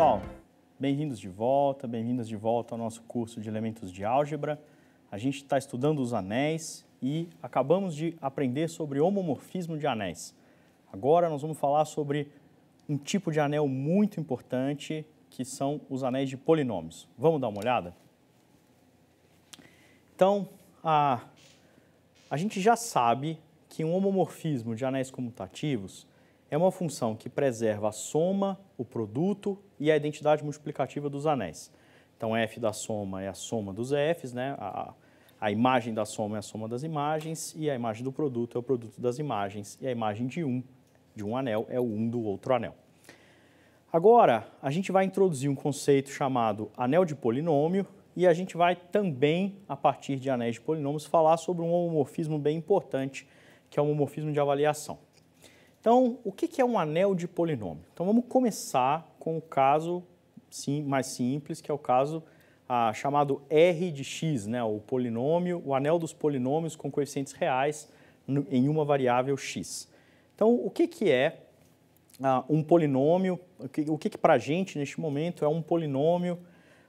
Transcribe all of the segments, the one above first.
pessoal, bem-vindos de volta, bem-vindas de volta ao nosso curso de elementos de álgebra. A gente está estudando os anéis e acabamos de aprender sobre homomorfismo de anéis. Agora nós vamos falar sobre um tipo de anel muito importante que são os anéis de polinômios. Vamos dar uma olhada? Então, a, a gente já sabe que um homomorfismo de anéis comutativos é uma função que preserva a soma, o produto e a identidade multiplicativa dos anéis. Então, f da soma é a soma dos f's, né? A, a imagem da soma é a soma das imagens, e a imagem do produto é o produto das imagens, e a imagem de um, de um anel, é o um do outro anel. Agora, a gente vai introduzir um conceito chamado anel de polinômio, e a gente vai também, a partir de anéis de polinômios, falar sobre um homomorfismo bem importante, que é o homomorfismo de avaliação. Então, o que é um anel de polinômio? Então, vamos começar com o caso sim, mais simples, que é o caso ah, chamado R de x, né, o polinômio, o anel dos polinômios com coeficientes reais no, em uma variável x. Então, o que, que é ah, um polinômio, o que, o que, que para a gente neste momento é um polinômio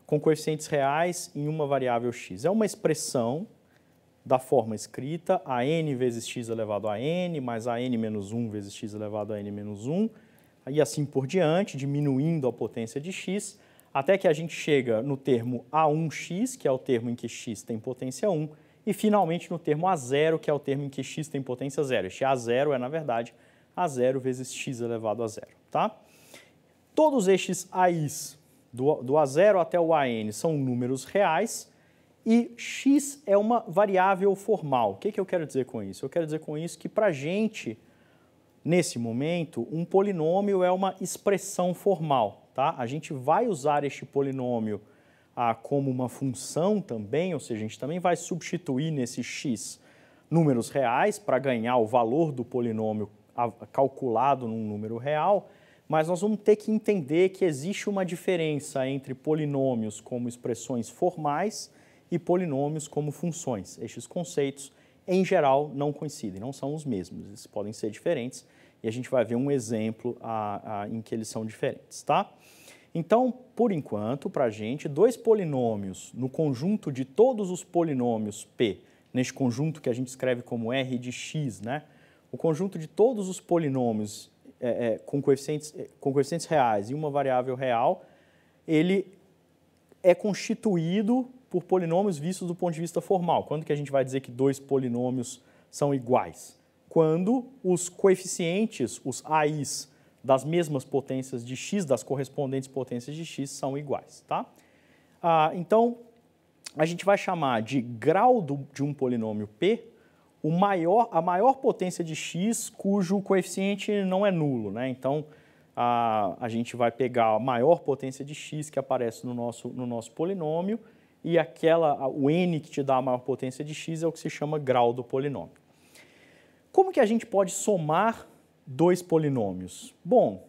com coeficientes reais em uma variável x? É uma expressão da forma escrita, a n vezes x elevado a n, mais a n menos 1 vezes x elevado a n menos 1, e assim por diante, diminuindo a potência de x, até que a gente chega no termo a1x, que é o termo em que x tem potência 1, e finalmente no termo a0, que é o termo em que x tem potência 0. Este a0 é, na verdade, a0 vezes x elevado a 0, tá? Todos estes a's, do, do a0 até o an, são números reais, e x é uma variável formal. O que, que eu quero dizer com isso? Eu quero dizer com isso que para a gente Nesse momento, um polinômio é uma expressão formal, tá? A gente vai usar este polinômio ah, como uma função também, ou seja, a gente também vai substituir nesse x números reais para ganhar o valor do polinômio ah, calculado num número real, mas nós vamos ter que entender que existe uma diferença entre polinômios como expressões formais e polinômios como funções. Estes conceitos em geral, não coincidem, não são os mesmos, eles podem ser diferentes e a gente vai ver um exemplo a, a, em que eles são diferentes, tá? Então, por enquanto, para a gente, dois polinômios no conjunto de todos os polinômios P, neste conjunto que a gente escreve como R de x, né? O conjunto de todos os polinômios é, é, com, coeficientes, é, com coeficientes reais e uma variável real, ele é constituído por polinômios vistos do ponto de vista formal. Quando que a gente vai dizer que dois polinômios são iguais? Quando os coeficientes, os AIs, das mesmas potências de x, das correspondentes potências de x, são iguais. Tá? Ah, então, a gente vai chamar de grau do, de um polinômio p o maior, a maior potência de x cujo coeficiente não é nulo. Né? Então, a, a gente vai pegar a maior potência de x que aparece no nosso, no nosso polinômio e aquela, o n que te dá a maior potência de x é o que se chama grau do polinômio. Como que a gente pode somar dois polinômios? Bom,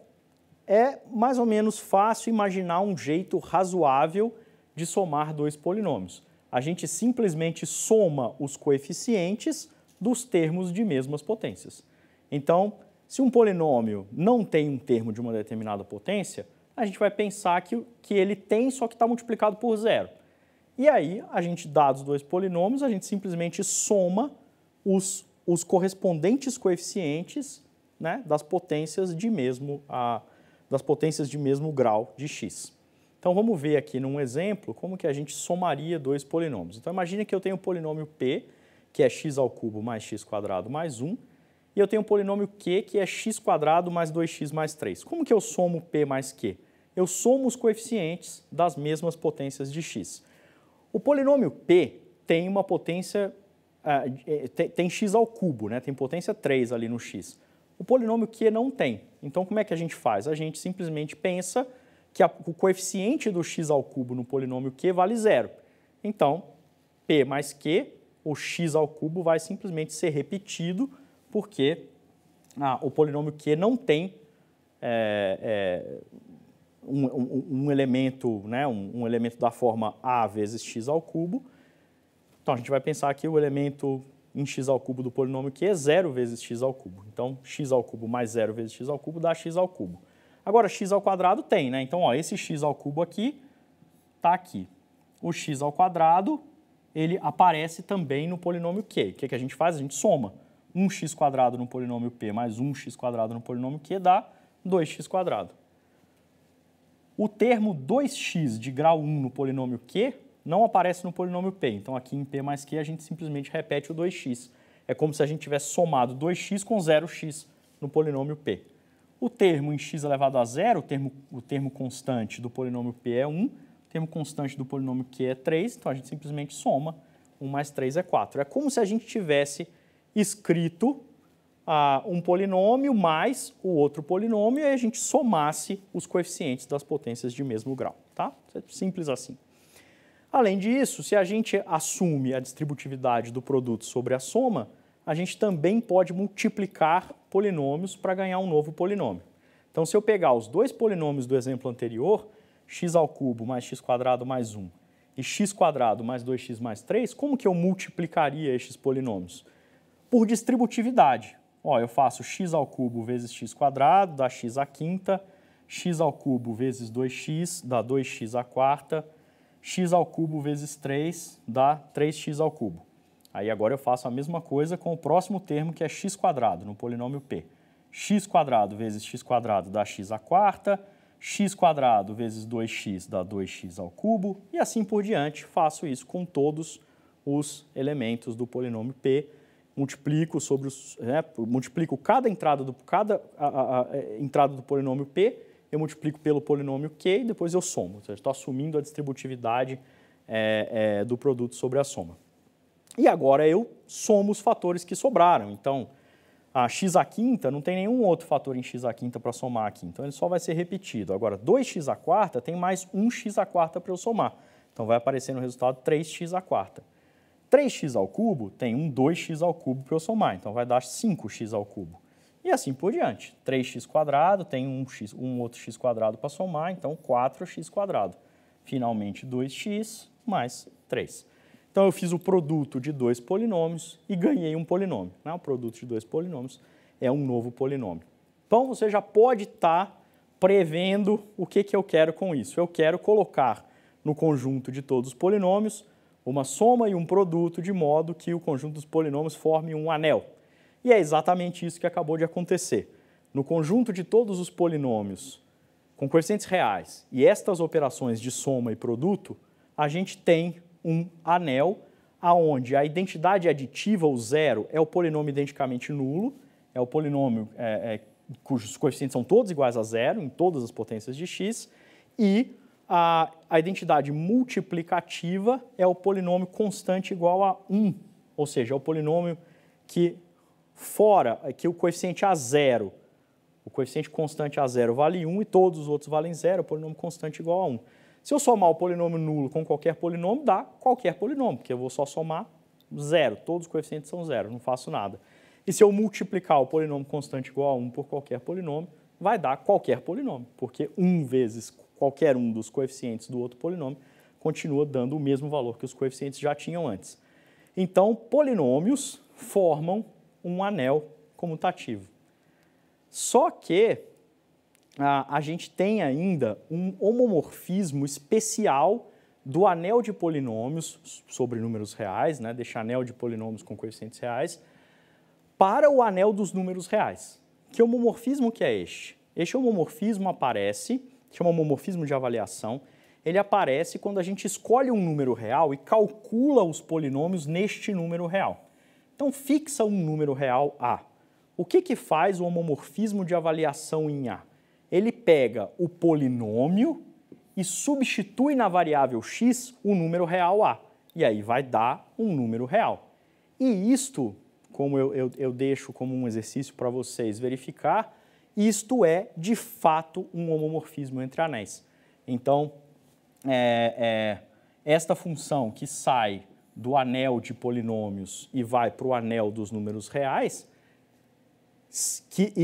é mais ou menos fácil imaginar um jeito razoável de somar dois polinômios. A gente simplesmente soma os coeficientes dos termos de mesmas potências. Então, se um polinômio não tem um termo de uma determinada potência, a gente vai pensar que, que ele tem, só que está multiplicado por zero. E aí, a gente, dados dois polinômios, a gente simplesmente soma os, os correspondentes coeficientes né, das potências de mesmo a, das potências de mesmo grau de x. Então vamos ver aqui num exemplo como que a gente somaria dois polinômios. Então imagine que eu tenho o polinômio p, que é x ao cubo mais x quadrado mais 1, e eu tenho o polinômio q, que é x quadrado mais 2x mais 3. Como que eu somo p mais q? Eu somo os coeficientes das mesmas potências de x. O polinômio P tem uma potência, ah, é, tem, tem x ao cubo, né? tem potência 3 ali no x. O polinômio Q não tem. Então, como é que a gente faz? A gente simplesmente pensa que a, o coeficiente do x ao cubo no polinômio Q vale zero. Então, P mais Q, o x ao cubo vai simplesmente ser repetido, porque ah, o polinômio Q não tem é, é, um, um, um elemento, né, um, um elemento da forma a vezes x ao cubo. Então a gente vai pensar que o elemento em x ao cubo do polinômio que é zero vezes x ao cubo. Então x ao cubo mais zero vezes x ao cubo dá x ao cubo. Agora x ao quadrado tem, né? Então ó, esse x ao cubo aqui está aqui. O x ao quadrado ele aparece também no polinômio q. O que, é que a gente faz? A gente soma 1x quadrado no polinômio p mais 1x quadrado no polinômio q dá 2x quadrado. O termo 2x de grau 1 no polinômio Q não aparece no polinômio P. Então aqui em P mais Q a gente simplesmente repete o 2x. É como se a gente tivesse somado 2x com 0x no polinômio P. O termo em x elevado a zero, o termo, o termo constante do polinômio p é 1, o termo constante do polinômio q é 3, então a gente simplesmente soma 1 mais 3 é 4. É como se a gente tivesse escrito ah, um polinômio mais o outro polinômio e a gente somasse os coeficientes das potências de mesmo grau. Tá? Simples assim. Além disso, se a gente assume a distributividade do produto sobre a soma, a gente também pode multiplicar polinômios para ganhar um novo polinômio. Então, se eu pegar os dois polinômios do exemplo anterior, x ao cubo mais x quadrado mais 1 e x quadrado mais 2x mais 3, como que eu multiplicaria estes polinômios? Por distributividade. Ó, eu faço x ao cubo vezes x quadrado, dá x à quinta, x ao cubo vezes 2x, dá 2x à quarta, x ao cubo vezes 3 dá 3x ao cubo. Aí agora eu faço a mesma coisa com o próximo termo que é x quadrado no polinômio p. x quadrado vezes x quadrado dá x à quarta, x quadrado vezes 2x dá 2x ao cubo e assim por diante. Faço isso com todos os elementos do polinômio p multiplico sobre os, né, multiplico cada entrada do cada a, a, a, é, entrada do polinômio p, eu multiplico pelo polinômio q e depois eu somo. estou assumindo a distributividade é, é, do produto sobre a soma. E agora eu somo os fatores que sobraram. Então, a x à quinta não tem nenhum outro fator em x à quinta para somar aqui, então ele só vai ser repetido. Agora, 2x à quarta tem mais 1x à quarta para eu somar. Então vai aparecer no resultado 3x à quarta. 3x ao cubo tem um 2x ao cubo para eu somar, então vai dar 5x ao cubo. E assim por diante. 3x quadrado tem um, x, um outro x quadrado para somar, então 4x quadrado. Finalmente 2x mais 3. Então eu fiz o produto de dois polinômios e ganhei um polinômio. Né? O produto de dois polinômios é um novo polinômio. Então você já pode estar tá prevendo o que, que eu quero com isso. Eu quero colocar no conjunto de todos os polinômios uma soma e um produto de modo que o conjunto dos polinômios forme um anel. E é exatamente isso que acabou de acontecer. No conjunto de todos os polinômios com coeficientes reais e estas operações de soma e produto, a gente tem um anel aonde a identidade aditiva, o zero, é o polinômio identicamente nulo, é o polinômio é, é, cujos coeficientes são todos iguais a zero em todas as potências de x, e a, a identidade multiplicativa é o polinômio constante igual a 1, ou seja, é o polinômio que fora, que o coeficiente a zero, o coeficiente constante a zero vale 1 e todos os outros valem zero, é o polinômio constante igual a 1. Se eu somar o polinômio nulo com qualquer polinômio, dá qualquer polinômio, porque eu vou só somar zero, todos os coeficientes são zero, não faço nada. E se eu multiplicar o polinômio constante igual a 1 por qualquer polinômio, vai dar qualquer polinômio, porque 1 vezes qualquer um dos coeficientes do outro polinômio continua dando o mesmo valor que os coeficientes já tinham antes. Então, polinômios formam um anel comutativo. Só que a, a gente tem ainda um homomorfismo especial do anel de polinômios sobre números reais, né, deste anel de polinômios com coeficientes reais, para o anel dos números reais. Que homomorfismo que é este? Este homomorfismo aparece, chama homomorfismo de avaliação, ele aparece quando a gente escolhe um número real e calcula os polinômios neste número real. Então fixa um número real A. O que, que faz o homomorfismo de avaliação em A? Ele pega o polinômio e substitui na variável x o número real A. E aí vai dar um número real. E isto como eu, eu, eu deixo como um exercício para vocês verificar, isto é de fato um homomorfismo entre anéis. Então, é, é, esta função que sai do anel de polinômios e vai para o anel dos números reais, que, e,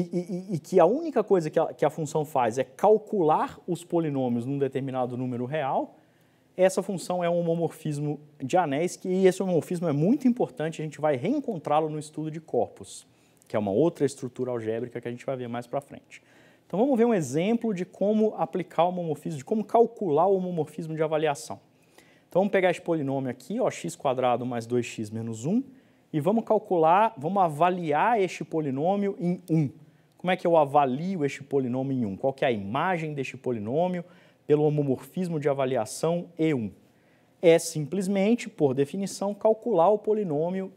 e, e, que a única coisa que a, que a função faz é calcular os polinômios num determinado número real, essa função é um homomorfismo de anéis e esse homomorfismo é muito importante, a gente vai reencontrá-lo no estudo de corpos, que é uma outra estrutura algébrica que a gente vai ver mais para frente. Então vamos ver um exemplo de como aplicar o homomorfismo, de como calcular o homomorfismo de avaliação. Então vamos pegar esse polinômio aqui, ó, x quadrado mais 2x menos 1, e vamos calcular, vamos avaliar este polinômio em 1. Como é que eu avalio este polinômio em 1? Qual é a imagem deste polinômio? pelo homomorfismo de avaliação E1. É simplesmente, por definição, calcular o polinômio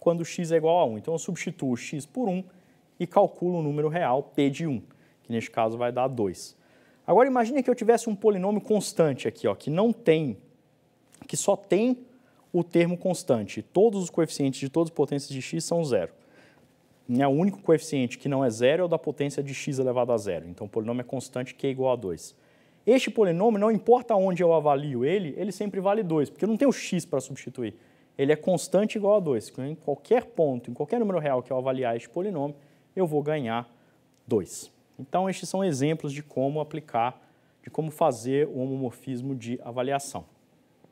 quando x é igual a 1. Então eu substituo x por 1 e calculo o número real p de 1, que neste caso vai dar 2. Agora imagine que eu tivesse um polinômio constante aqui, ó, que não tem, que só tem o termo constante. Todos os coeficientes de todas as potências de x são zero. Né, o único coeficiente que não é zero é o da potência de x elevado a zero. Então o polinômio é constante, que é igual a 2. Este polinômio, não importa onde eu avalio ele, ele sempre vale 2, porque eu não tenho x para substituir. Ele é constante igual a 2. Então, em qualquer ponto, em qualquer número real que eu avaliar este polinômio, eu vou ganhar 2. Então, estes são exemplos de como aplicar, de como fazer o homomorfismo de avaliação.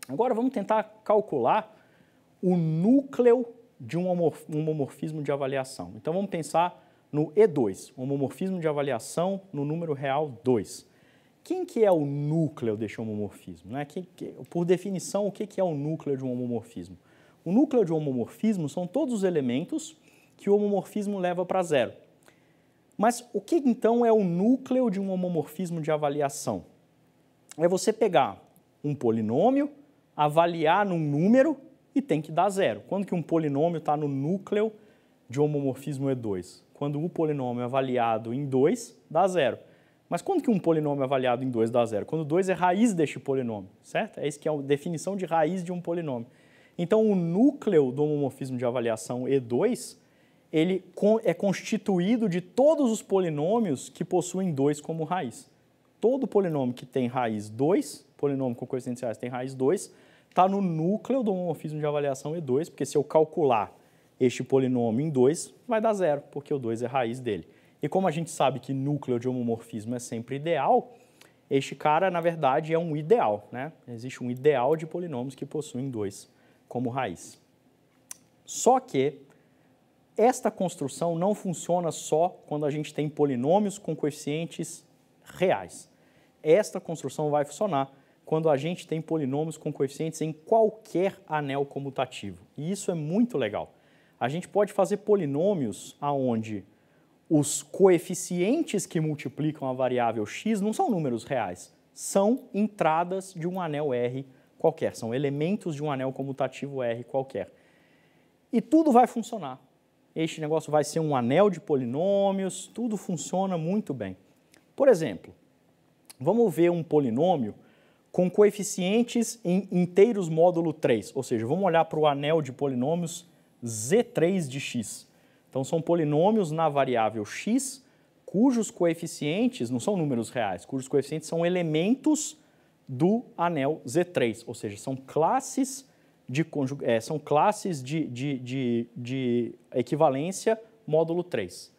Agora, vamos tentar calcular o núcleo de um homomorfismo de avaliação. Então, vamos pensar no E2, homomorfismo de avaliação no número real 2. Quem que é o núcleo deste homomorfismo? Né? que, por definição, o que, que é o núcleo de um homomorfismo? O núcleo de um homomorfismo são todos os elementos que o homomorfismo leva para zero. Mas o que então é o núcleo de um homomorfismo de avaliação? É você pegar um polinômio, avaliar num número e tem que dar zero. Quando que um polinômio está no núcleo de um homomorfismo E2? Quando o polinômio é avaliado em 2, dá zero. Mas quando que um polinômio é avaliado em 2 dá zero? Quando 2 é raiz deste polinômio, certo? É isso que é a definição de raiz de um polinômio. Então, o núcleo do homomorfismo de avaliação E2 ele é constituído de todos os polinômios que possuem 2 como raiz. Todo polinômio que tem raiz 2, polinômio com coeficientes reais tem raiz 2, está no núcleo do homomorfismo de avaliação E2, porque se eu calcular este polinômio em 2, vai dar zero, porque o 2 é raiz dele. E como a gente sabe que núcleo de homomorfismo é sempre ideal, este cara, na verdade, é um ideal. Né? Existe um ideal de polinômios que possuem dois como raiz. Só que esta construção não funciona só quando a gente tem polinômios com coeficientes reais. Esta construção vai funcionar quando a gente tem polinômios com coeficientes em qualquer anel comutativo. E isso é muito legal. A gente pode fazer polinômios aonde os coeficientes que multiplicam a variável x não são números reais, são entradas de um anel R qualquer, são elementos de um anel comutativo R qualquer. E tudo vai funcionar. Este negócio vai ser um anel de polinômios, tudo funciona muito bem. Por exemplo, vamos ver um polinômio com coeficientes em inteiros módulo 3, ou seja, vamos olhar para o anel de polinômios Z3 de x. Então são polinômios na variável x cujos coeficientes não são números reais, cujos coeficientes são elementos do anel Z3, ou seja, são classes de, é, são classes de, de, de, de equivalência módulo 3.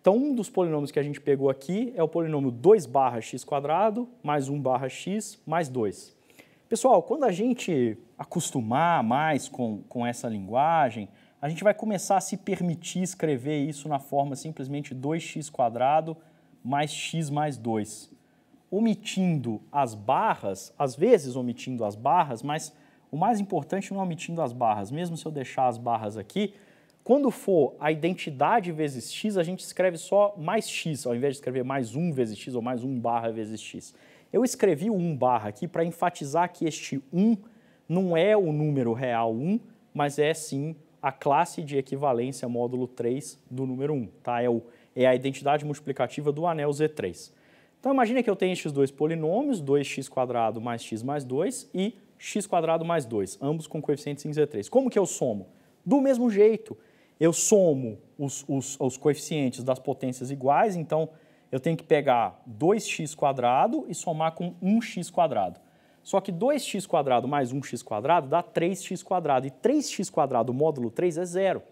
Então, um dos polinômios que a gente pegou aqui é o polinômio 2 barra x quadrado mais 1 barra x mais 2. Pessoal, quando a gente acostumar mais com, com essa linguagem, a gente vai começar a se permitir escrever isso na forma simplesmente 2x² mais x mais 2. Omitindo as barras, às vezes omitindo as barras, mas o mais importante não é omitindo as barras, mesmo se eu deixar as barras aqui, quando for a identidade vezes x, a gente escreve só mais x, ao invés de escrever mais 1 vezes x ou mais 1 barra vezes x. Eu escrevi o 1 barra aqui para enfatizar que este 1 não é o número real 1, mas é sim a classe de equivalência módulo 3 do número 1, tá? É, o, é a identidade multiplicativa do anel Z3. Então imagine que eu tenho esses dois polinômios, 2x² mais x mais 2 e x² mais 2, ambos com coeficientes em Z3. Como que eu somo? Do mesmo jeito, eu somo os, os, os coeficientes das potências iguais, então eu tenho que pegar 2x² e somar com 1x². Só que 2x² mais 1x² dá 3x². E 3x² módulo 3 é zero,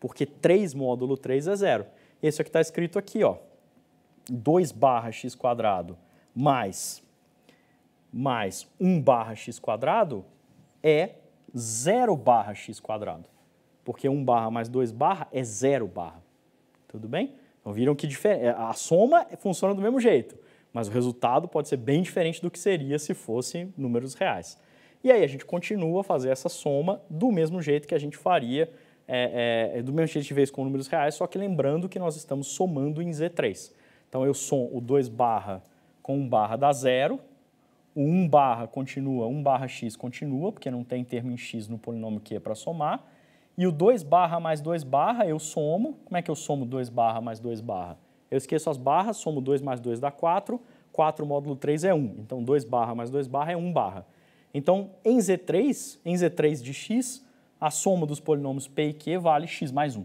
porque 3 módulo 3 é zero. Esse aqui está escrito aqui, ó, 2 barra x mais, mais 1 barra x² é 0 barra x², porque 1 barra mais 2 barra é 0 barra. Tudo bem? Então viram que a soma funciona do mesmo jeito mas o resultado pode ser bem diferente do que seria se fossem números reais. E aí a gente continua a fazer essa soma do mesmo jeito que a gente faria, é, é, é do mesmo jeito que fez com números reais, só que lembrando que nós estamos somando em Z3. Então eu somo o 2 barra com 1 barra dá zero, o 1 barra continua, 1 barra x continua, porque não tem termo em x no polinômio que é para somar, e o 2 barra mais 2 barra eu somo, como é que eu somo 2 barra mais 2 barra? eu esqueço as barras, somo 2 mais 2 dá 4, 4 módulo 3 é 1, então 2 barra mais 2 barra é 1 barra. Então, em Z3, em Z3 de x, a soma dos polinômios p e q vale x mais 1.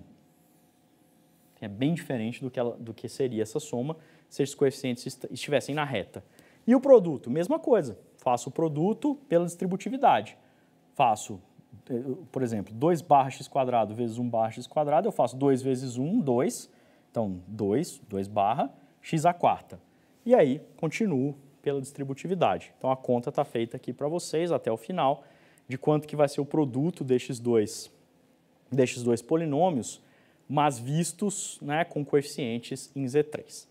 É bem diferente do que, ela, do que seria essa soma se esses coeficientes estivessem na reta. E o produto, mesma coisa. Faço o produto pela distributividade. Faço, eh, por exemplo, 2 barra x quadrado vezes 1 barra x quadrado, eu faço 2 vezes 1, 2. Então, 2, 2 barra, x a quarta. E aí, continuo pela distributividade. Então, a conta está feita aqui para vocês até o final de quanto que vai ser o produto destes dois, destes dois polinômios, mas vistos né, com coeficientes em Z3.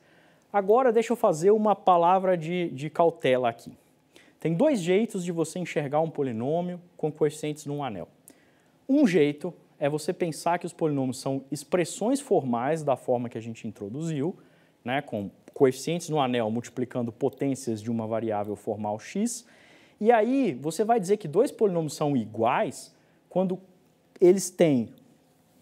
Agora, deixa eu fazer uma palavra de, de cautela aqui. Tem dois jeitos de você enxergar um polinômio com coeficientes num anel. Um jeito é você pensar que os polinômios são expressões formais da forma que a gente introduziu, né, com coeficientes no anel multiplicando potências de uma variável formal x. E aí você vai dizer que dois polinômios são iguais quando eles têm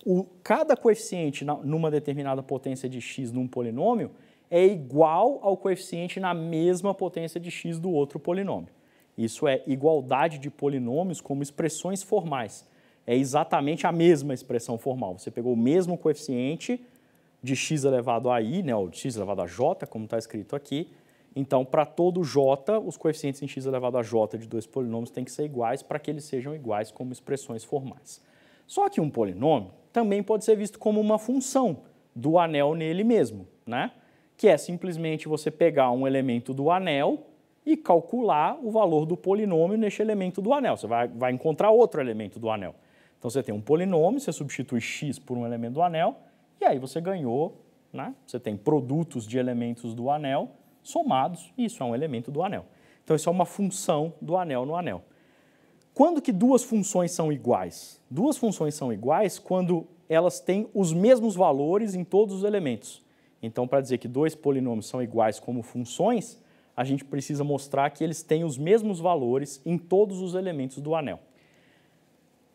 o, cada coeficiente na, numa determinada potência de x num polinômio é igual ao coeficiente na mesma potência de x do outro polinômio. Isso é igualdade de polinômios como expressões formais é exatamente a mesma expressão formal. Você pegou o mesmo coeficiente de x elevado a i, né, ou de x elevado a j, como está escrito aqui. Então, para todo j, os coeficientes em x elevado a j de dois polinômios têm que ser iguais para que eles sejam iguais como expressões formais. Só que um polinômio também pode ser visto como uma função do anel nele mesmo, né? que é simplesmente você pegar um elemento do anel e calcular o valor do polinômio neste elemento do anel. Você vai, vai encontrar outro elemento do anel. Então você tem um polinômio, você substitui x por um elemento do anel, e aí você ganhou, né? você tem produtos de elementos do anel somados, e isso é um elemento do anel. Então isso é uma função do anel no anel. Quando que duas funções são iguais? Duas funções são iguais quando elas têm os mesmos valores em todos os elementos. Então, para dizer que dois polinômios são iguais como funções, a gente precisa mostrar que eles têm os mesmos valores em todos os elementos do anel.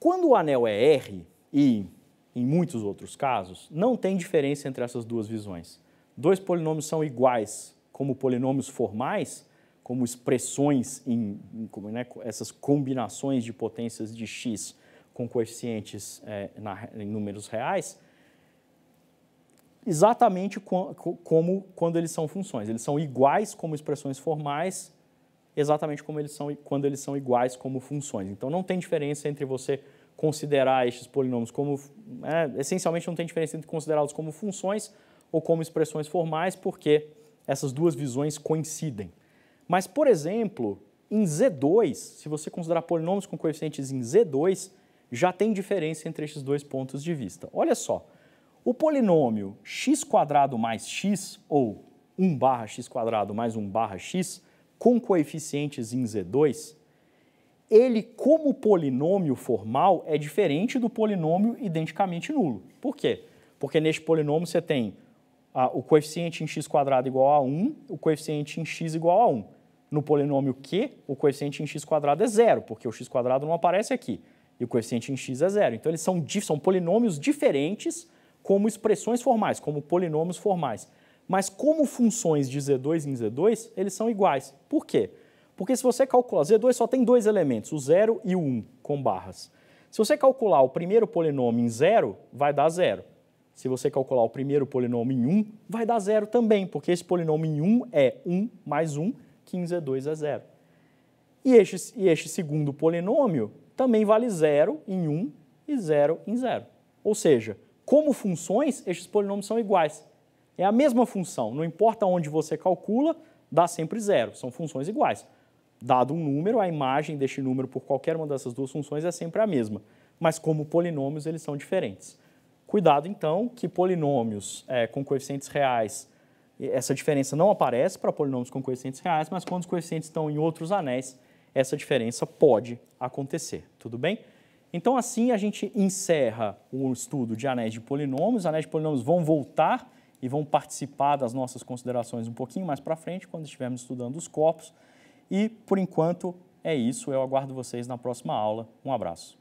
Quando o anel é R, e em muitos outros casos, não tem diferença entre essas duas visões. Dois polinômios são iguais como polinômios formais, como expressões em, em como, né, essas combinações de potências de x com coeficientes é, na, em números reais, exatamente com, como quando eles são funções. Eles são iguais como expressões formais exatamente como eles são, quando eles são iguais como funções. Então, não tem diferença entre você considerar estes polinômios como... É, essencialmente, não tem diferença entre considerá-los como funções ou como expressões formais, porque essas duas visões coincidem. Mas, por exemplo, em Z2, se você considerar polinômios com coeficientes em Z2, já tem diferença entre estes dois pontos de vista. Olha só, o polinômio x² mais x, ou 1 barra x² mais 1 barra x, com coeficientes em Z2, ele, como polinômio formal, é diferente do polinômio identicamente nulo. Por quê? Porque neste polinômio você tem ah, o coeficiente em x quadrado igual a 1, o coeficiente em x igual a 1. No polinômio Q, o coeficiente em x quadrado é zero, porque o x quadrado não aparece aqui, e o coeficiente em x é zero. Então eles são, são polinômios diferentes como expressões formais, como polinômios formais. Mas como funções de Z2 em Z2, eles são iguais. Por quê? Porque se você calcular, Z2 só tem dois elementos, o 0 e o 1, um, com barras. Se você calcular o primeiro polinômio em 0, vai dar 0. Se você calcular o primeiro polinômio em 1, um, vai dar 0 também, porque esse polinômio em 1 um é 1 mais 1, que em Z2 é 0. E e este segundo polinômio também vale 0 em 1 e 0 em 0. Ou seja, como funções, estes polinômios são iguais. É a mesma função, não importa onde você calcula, dá sempre zero, são funções iguais. Dado um número, a imagem deste número por qualquer uma dessas duas funções é sempre a mesma, mas como polinômios eles são diferentes. Cuidado então que polinômios é, com coeficientes reais, essa diferença não aparece para polinômios com coeficientes reais, mas quando os coeficientes estão em outros anéis, essa diferença pode acontecer, tudo bem? Então assim a gente encerra o estudo de anéis de polinômios, anéis de polinômios vão voltar e vão participar das nossas considerações um pouquinho mais para frente, quando estivermos estudando os corpos. E, por enquanto, é isso. Eu aguardo vocês na próxima aula. Um abraço.